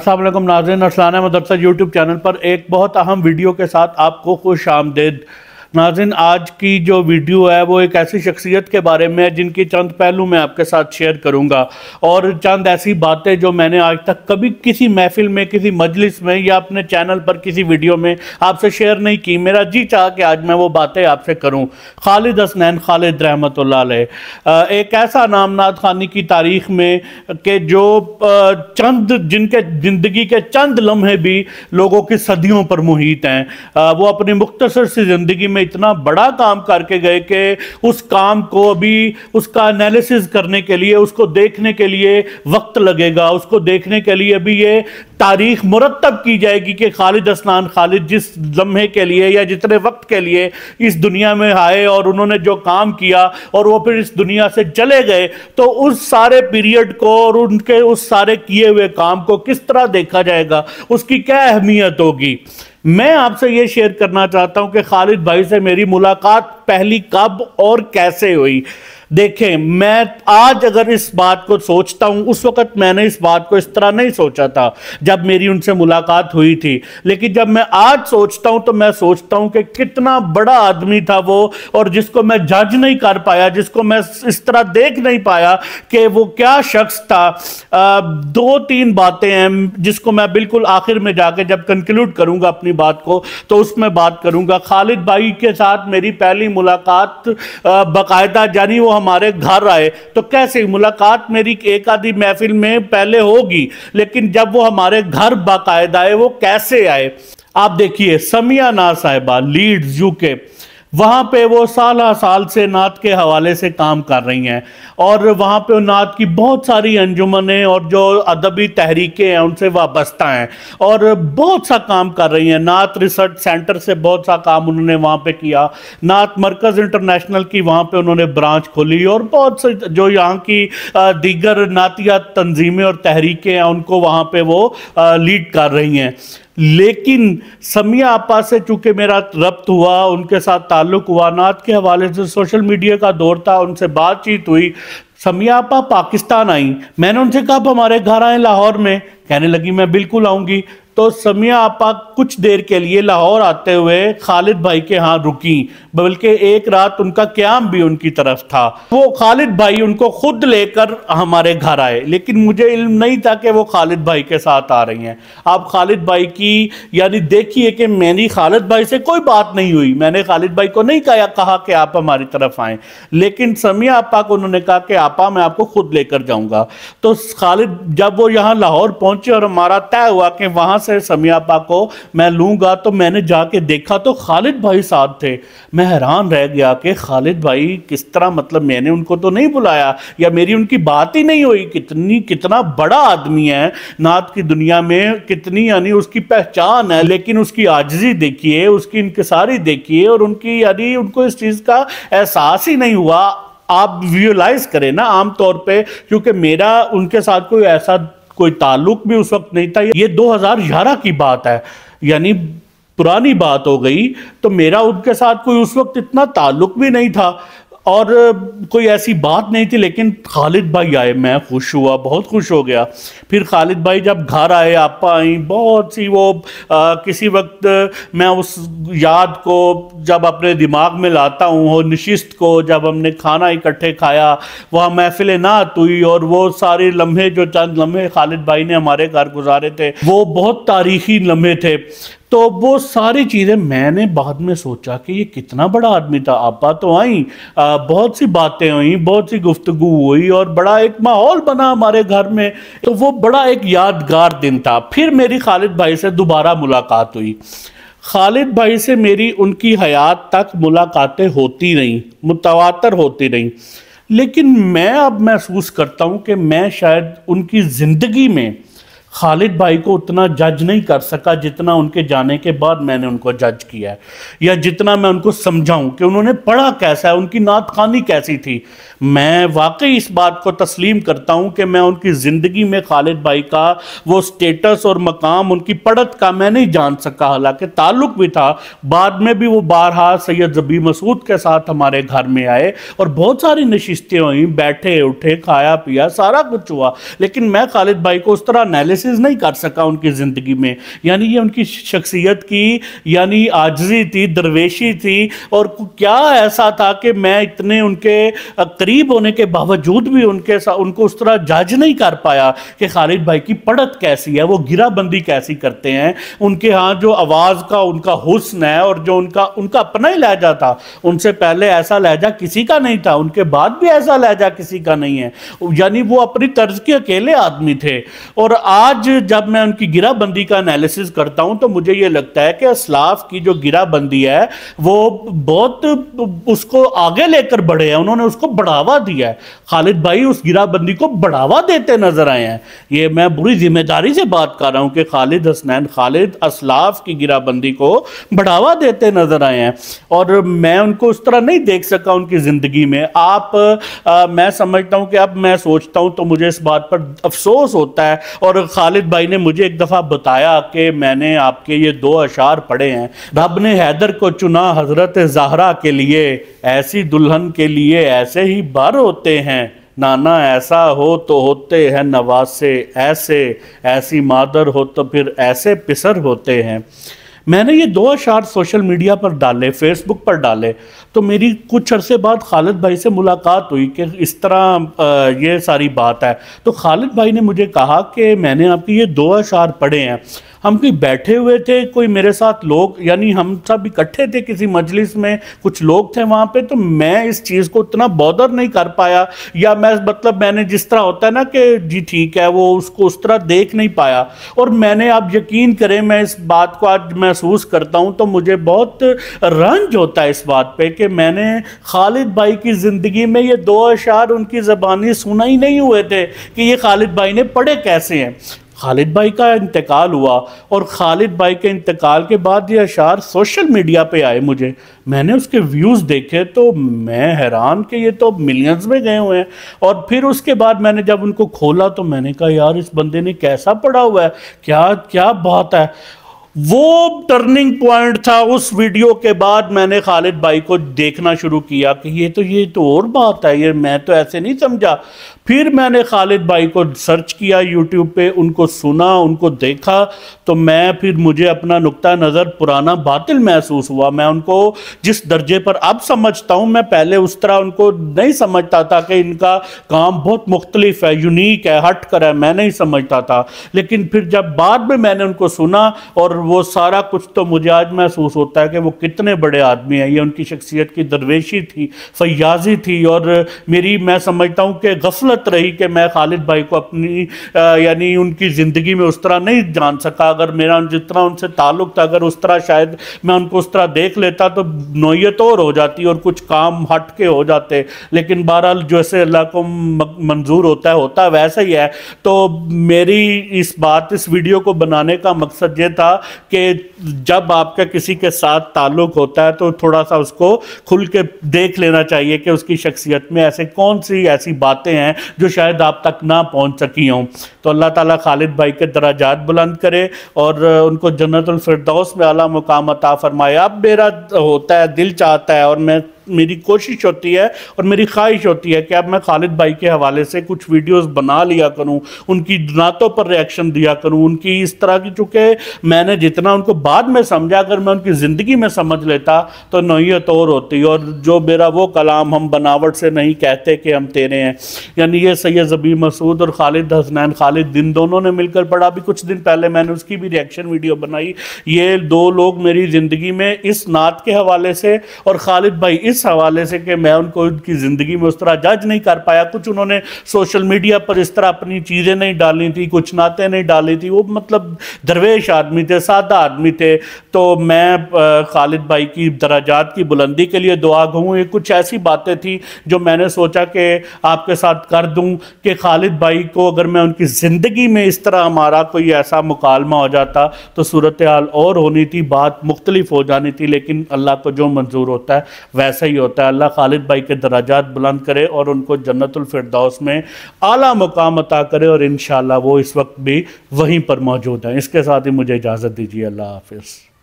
असलम नाजरन असलाना मदरसा यूट्यूब चैनल पर एक बहुत अहम वीडियो के साथ आपको खुश आमदेद नाजिन आज की जो वीडियो है वो एक ऐसी शख्सियत के बारे में है जिनकी चंद पहलू मैं आपके साथ शेयर करूंगा और चंद ऐसी बातें जो मैंने आज तक कभी किसी महफिल में किसी मजलिस में या अपने चैनल पर किसी वीडियो में आपसे शेयर नहीं की मेरा जी चाह कि आज मैं वो बातें आपसे करूं खालिद हसनैन खालिद रहमत एक ऐसा नाम नाथ खानी की तारीख में कि जो चंद जिनके ज़िंदगी के चंद लम्हे भी लोगों की सदियों पर मुहित हैं वो अपनी मुख्तसर सी ज़िंदगी में इतना बड़ा काम करके गए कि उस काम को अभी उसका एनालिसिस करने के लिए उसको देखने के लिए वक्त लगेगा उसको देखने के लिए अभी ये तारीख मुरतब की जाएगी कि खालिद असनान खालिद जिस लम्हे के लिए या जितने वक्त के लिए इस दुनिया में आए और उन्होंने जो काम किया और वो फिर इस दुनिया से चले गए तो उस सारे पीरियड को और उनके उस सारे किए हुए काम को किस तरह देखा जाएगा उसकी क्या अहमियत होगी मैं आपसे ये शेयर करना चाहता हूँ कि खालिद भाई से मेरी मुलाकात पहली कब और कैसे हुई देखें मैं आज अगर इस बात को सोचता हूं उस वक्त मैंने इस बात को इस तरह नहीं सोचा था जब मेरी उनसे मुलाकात हुई थी लेकिन जब मैं आज सोचता हूं तो मैं सोचता हूं कि कितना बड़ा आदमी था वो और जिसको मैं जज नहीं कर पाया जिसको मैं इस तरह देख नहीं पाया कि वो क्या शख्स था आ, दो तीन बातें हैं जिसको मैं बिल्कुल आखिर में जाके जब कंक्लूड करूंगा अपनी बात को तो उसमें बात करूंगा खालिद भाई के साथ मेरी पहली मुलाकात बाकायदा जानी वो हम हमारे घर आए तो कैसे मुलाकात मेरी एक आधी महफिल में पहले होगी लेकिन जब वो हमारे घर बाकायदा आए वो कैसे आए आप देखिए समिया ना साहिबा लीड्स यूके वहाँ पे वो साल साल से नात के हवाले से काम कर रही हैं और वहाँ पे नात की बहुत सारी अंजुमनें और जो अदबी तहरीकें हैं उनसे वाबस्ता हैं और बहुत सा काम कर रही हैं नात रिसर्च सेंटर से बहुत सा काम उन्होंने वहाँ पे किया नात मरकज़ इंटरनेशनल की वहाँ पे उन्होंने ब्रांच खोली और बहुत से जो यहाँ की दीगर नातिया तंजीमें और तहरीकें हैं उनको वहाँ पर वो लीड कर रही हैं लेकिन समिया आपा से चूंकि मेरा रब्त हुआ उनके साथ ताल्लुक हुआ नात के हवाले से सोशल मीडिया का दौर था उनसे बातचीत हुई समिया आपा पाकिस्तान आई मैंने उनसे कहा आप हमारे घर आए लाहौर में कहने लगी मैं बिल्कुल आऊँगी तो समिया आपा कुछ देर के लिए लाहौर आते हुए खालिद भाई के यहाँ रुकी बल्कि एक रात उनका क्याम भी उनकी तरफ था वो खालिद भाई उनको खुद लेकर हमारे घर आए लेकिन मुझे इल्म नहीं था कि वो खालिद भाई के साथ आ रही हैं आप खालिद भाई की यानी देखिए कि मेरी खालिद भाई से कोई बात नहीं हुई मैंने खालिद भाई को नहीं कहा कहा कि आप हमारी तरफ आए लेकिन समिया आपा को उन्होंने कहा कि आपा मैं आपको खुद लेकर जाऊँगा तो खालिद जब वो यहाँ लाहौर पहुंचे और हमारा तय हुआ कि वहाँ से समियापा को मैं लूँगा तो मैंने जाके देखा तो खालिद भाई साथ थे मैं हैरान रह गया कि खालिद भाई किस तरह मतलब मैंने उनको तो नहीं बुलाया या मेरी उनकी बात ही नहीं हुई कितनी कितना बड़ा आदमी है नात की दुनिया में कितनी यानी उसकी पहचान है लेकिन उसकी आजजी देखिए उसकी इनकसारी देखिए और उनकी यानी उनको इस चीज़ का एहसास ही नहीं हुआ आप रियलाइज़ करें ना आमतौर पे क्योंकि मेरा उनके साथ कोई ऐसा कोई ताल्लुक भी उस वक्त नहीं था ये 2011 की बात है यानी पुरानी बात हो गई तो मेरा उनके साथ कोई उस वक्त इतना ताल्लुक भी नहीं था और कोई ऐसी बात नहीं थी लेकिन खालिद भाई आए मैं खुश हुआ बहुत खुश हो गया फिर खालिद भाई जब घर आए आपा आई बहुत सी वो आ, किसी वक्त मैं उस याद को जब अपने दिमाग में लाता हूँ वो नशिस्त को जब हमने खाना इकट्ठे खाया वह महफिल नात हुई और वो सारे लम्हे जो चंद लम्हे खालिद भाई ने हमारे घर गुजारे थे वो बहुत तारीखी लम्हे थे तो वो सारी चीज़ें मैंने बाद में सोचा कि ये कितना बड़ा आदमी था आपा तो आई बहुत सी बातें हुई बहुत सी गुफ्तु हुई और बड़ा एक माहौल बना हमारे घर में तो वो बड़ा एक यादगार दिन था फिर मेरी खालिद भाई से दोबारा मुलाकात हुई खालिद भाई से मेरी उनकी हयात तक मुलाकातें होती रहीं मुतवातर होती रहीं लेकिन मैं अब महसूस करता हूँ कि मैं शायद उनकी ज़िंदगी में खालिद भाई को उतना जज नहीं कर सका जितना उनके जाने के बाद मैंने उनको जज किया है या जितना मैं उनको समझाऊं कि उन्होंने पढ़ा कैसा है उनकी नात खानी कैसी थी मैं वाकई इस बात को तस्लीम करता हूं कि मैं उनकी ज़िंदगी में खालिद भाई का वो स्टेटस और मकाम उनकी पढ़त का मैं नहीं जान सका हालांकि ताल्लुक भी था बाद में भी वो बारहा सैयद जबी मसूद के साथ हमारे घर में आए और बहुत सारी नशस्तें हुई बैठे उठे खाया पिया सारा कुछ हुआ लेकिन मैं खालिद भाई को उस तरह नैलिस सक्सेस नहीं काट सका उनकी ज़िंदगी में यानी ये उनकी शख्सियत की यानी आजजी थी दरवेशी थी और क्या ऐसा था कि मैं इतने उनके करीब होने के बावजूद भी उनके साथ उनको उस तरह जज नहीं कर पाया कि खालिद भाई की पढ़त कैसी है वो गिराबंदी कैसी करते हैं उनके यहाँ जो आवाज़ का उनका हुसन है और जो उनका उनका अपना ही लहजा था उनसे पहले ऐसा लहजा किसी का नहीं था उनके बाद भी ऐसा लहजा किसी का नहीं है यानी वो अपनी तर्ज के अकेले आदमी थे और आज आज जब मैं उनकी गिराबंदी का एनालिसिस करता हूं तो मुझे ये लगता है कि असलाफ की जो गिराबंदी है वो बहुत उसको आगे लेकर बढ़े हैं उन्होंने उसको बढ़ावा दिया है खालिद भाई उस गिराबंदी को बढ़ावा देते नजर आए हैं ये मैं बुरी जिम्मेदारी से बात कर रहा हूं कि खालिद हसनैन खालिद असलाफ की गिराबंदी को बढ़ावा देते नजर आए हैं और मैं उनको उस तरह नहीं देख सका उनकी ज़िंदगी में आप आ, मैं समझता हूँ कि अब मैं सोचता हूँ तो मुझे इस बात पर अफसोस होता है और खालिद भाई ने मुझे एक दफ़ा बताया कि मैंने आपके ये दो अशार पढ़े हैं रब ने हैदर को चुना हज़रत जहरा के लिए ऐसी दुल्हन के लिए ऐसे ही बर होते हैं नाना ऐसा हो तो होते हैं नवासे ऐसे ऐसी मादर हो तो फिर ऐसे पिसर होते हैं मैंने ये दो अशार सोशल मीडिया पर डाले फेसबुक पर डाले तो मेरी कुछ अरसे बाद खालिद भाई से मुलाकात हुई कि इस तरह ये सारी बात है तो खालिद भाई ने मुझे कहा कि मैंने आपके ये दो अशार पढ़े हैं हम कहीं बैठे हुए थे कोई मेरे साथ लोग यानी हम सब इकट्ठे थे किसी मजलिस में कुछ लोग थे वहाँ पे तो मैं इस चीज़ को उतना बॉदर नहीं कर पाया या मैं मतलब मैंने जिस तरह होता है ना कि जी ठीक है वो उसको उस तरह देख नहीं पाया और मैंने आप यकीन करें मैं इस बात को आज महसूस करता हूँ तो मुझे बहुत रंज होता है इस बात पर कि मैंने खालिद भाई की ज़िंदगी में ये दो अशार उनकी ज़बानी सुना ही नहीं हुए थे कि ये खालिद भाई ने पढ़े कैसे हैं खालिद भाई का इंतकाल हुआ और खालिद भाई के इंतकाल के बाद ये अशार सोशल मीडिया पे आए मुझे मैंने उसके व्यूज़ देखे तो मैं हैरान कि ये तो मिलियंस में गए हुए हैं और फिर उसके बाद मैंने जब उनको खोला तो मैंने कहा यार इस बंदे ने कैसा पढ़ा हुआ है क्या क्या बात है वो टर्निंग पॉइंट था उस वीडियो के बाद मैंने खालिद भाई को देखना शुरू किया कि ये तो ये तो और बात है ये मैं तो ऐसे नहीं समझा फिर मैंने खालिद भाई को सर्च किया यूट्यूब पे उनको सुना उनको देखा तो मैं फिर मुझे अपना नुक्ता नज़र पुराना बातिल महसूस हुआ मैं उनको जिस दर्जे पर अब समझता हूँ मैं पहले उस तरह उनको नहीं समझता था कि इनका काम बहुत मुख्तलिफ है यूनिक है हट कर है मैं नहीं समझता था लेकिन फिर जब बाद में मैंने उनको सुना और वो सारा कुछ तो मुझे आज महसूस होता है कि वो कितने बड़े आदमी हैं ये उनकी शख्सियत की दरवेशी थी फयाजी थी और मेरी मैं समझता हूँ कि गफलत रही कि मैं खालिद भाई को अपनी यानी उनकी ज़िंदगी में उस तरह नहीं जान सका अगर मेरा जितना उनसे ताल्लुक था अगर उस तरह शायद मैं उनको उस तरह देख लेता तो नोयत और हो जाती और कुछ काम हट के हो जाते लेकिन बहरहाल जैसे अल्लाह को मंजूर होता है होता है वैसा ही है तो मेरी इस बात इस वीडियो को बनाने का मकसद ये था कि जब आपका किसी के साथ ताल्लुक होता है तो थोड़ा सा उसको खुल के देख लेना चाहिए कि उसकी शख्सियत में ऐसे कौन सी ऐसी बातें हैं जो शायद आप तक ना पहुंच सकी हों तो अल्लाह ताला खालिद भाई के दराजात बुलंद करे और उनको जन्नतफरदौस में अला मुकाम अता फरमाए अब मेरा होता है दिल चाहता है और मैं मेरी कोशिश होती है और मेरी ख्वाहिश होती है कि अब मैं खालिद भाई के हवाले से कुछ वीडियोस बना लिया करूं उनकी नातों पर रिएक्शन दिया करूं उनकी इस तरह की चूँकि मैंने जितना उनको बाद में समझा अगर मैं उनकी ज़िंदगी में समझ लेता तो नोयत और होती और जो मेरा वो कलाम हम बनावट से नहीं कहते कि हम तेरे हैं यानी ये सैयद जबी मसूद और खालिद हसनैन खालिद दिन दोनों ने मिलकर पढ़ा अभी कुछ दिन पहले मैंने उसकी भी रिएक्शन वीडियो बनाई ये दो लोग मेरी ज़िंदगी में इस नात के हवाले से और खालिद भाई इस इस हवाले से कि मैं उनको उनकी ज़िंदगी में उस तरह जज नहीं कर पाया कुछ उन्होंने सोशल मीडिया पर इस तरह अपनी चीज़ें नहीं डाली थी कुछ नाते नहीं डाली थी वो मतलब दरवेश आदमी थे सादा आदमी थे तो मैं खालिद भाई की दराजात की बुलंदी के लिए दुआ गूँ ये कुछ ऐसी बातें थी जो मैंने सोचा कि आपके साथ कर दूँ कि खालिद भाई को अगर मैं उनकी ज़िंदगी में इस तरह हमारा कोई ऐसा मुकालमा हो जाता तो सूरत हाल और होनी थी बात मुख्तलिफ हो जानी थी लेकिन अल्लाह को जो मंजूर होता है वैसे ऐसा ही होता है अल्लाह खालिद भाई के दराजात बुलंद करे और उनको जन्नतफरदौस में आला मुकाम अता करे और इन वो इस वक्त भी वहीं पर मौजूद हैं इसके साथ ही मुझे इजाज़त दीजिए अल्लाह हाफिज़